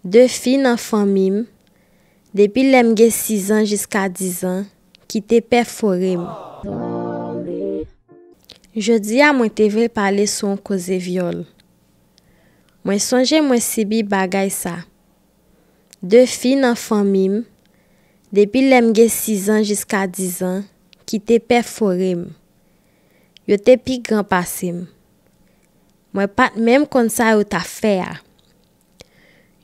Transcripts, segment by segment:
De fi nan famim, depi lemge 6 an jiska 10 an, ki te perforem. Je di a mwen te vel pale sou an koze viol. Mwen sonje mwen si bi bagay sa. De fi nan famim, depi lemge 6 an jiska 10 an, ki te perforem. Yo te pi gran pasim. Mwen pat menm kon sa ou ta fe a. Ah.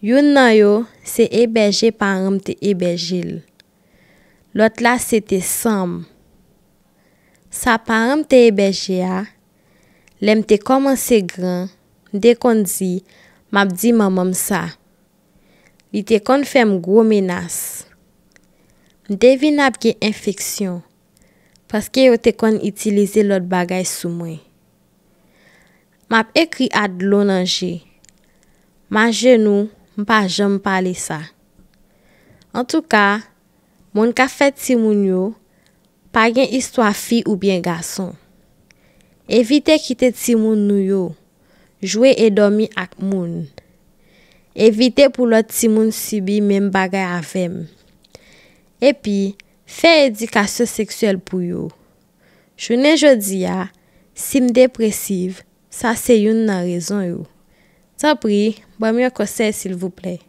yon nan yo se ebeje pa ram te ebejil. Lot la se te sam. Sa pa ram te ebeje ya, lem te koman se gran, ndekon di, map di mamam sa. Li te kon fèm gwo menas. Ndevi nap gen infeksyon, paske yo te kon itilize lot bagay sou mwen. Map ekri ad lonanje. Ma jenou, Mpa jèm pale sa. En tou ka, moun ka fè timoun yo, pa gen istwa fi ou bien gason. Evite kite timoun nou yo, jwè e domi ak moun. Evite pou lot timoun si bi men bagay avèm. Epi, fè edikasyon seksyel pou yo. Jwè ne jwè di ya, si m depresiv, sa se youn nan rezon yo. Ça pis, bon mieux que s'il vous plaît.